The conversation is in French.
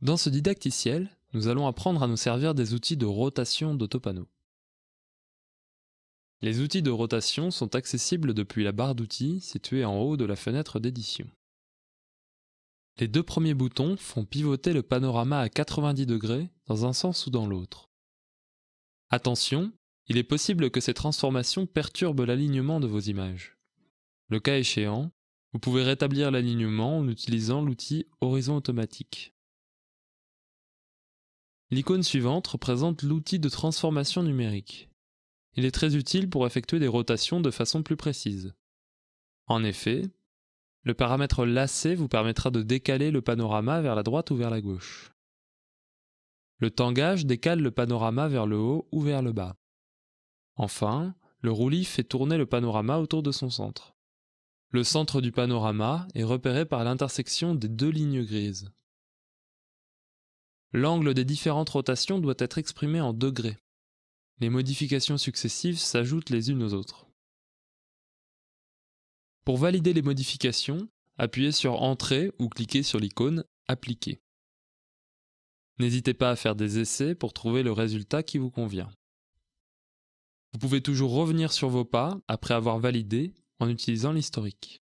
Dans ce didacticiel, nous allons apprendre à nous servir des outils de rotation d'autopanneau. Les outils de rotation sont accessibles depuis la barre d'outils située en haut de la fenêtre d'édition. Les deux premiers boutons font pivoter le panorama à 90 degrés dans un sens ou dans l'autre. Attention, il est possible que ces transformations perturbent l'alignement de vos images. Le cas échéant, vous pouvez rétablir l'alignement en utilisant l'outil Horizon automatique. L'icône suivante représente l'outil de transformation numérique. Il est très utile pour effectuer des rotations de façon plus précise. En effet, le paramètre lacet vous permettra de décaler le panorama vers la droite ou vers la gauche. Le tangage décale le panorama vers le haut ou vers le bas. Enfin, le roulis fait tourner le panorama autour de son centre. Le centre du panorama est repéré par l'intersection des deux lignes grises. L'angle des différentes rotations doit être exprimé en degrés. Les modifications successives s'ajoutent les unes aux autres. Pour valider les modifications, appuyez sur Entrée ou cliquez sur l'icône Appliquer. N'hésitez pas à faire des essais pour trouver le résultat qui vous convient. Vous pouvez toujours revenir sur vos pas après avoir validé en utilisant l'historique.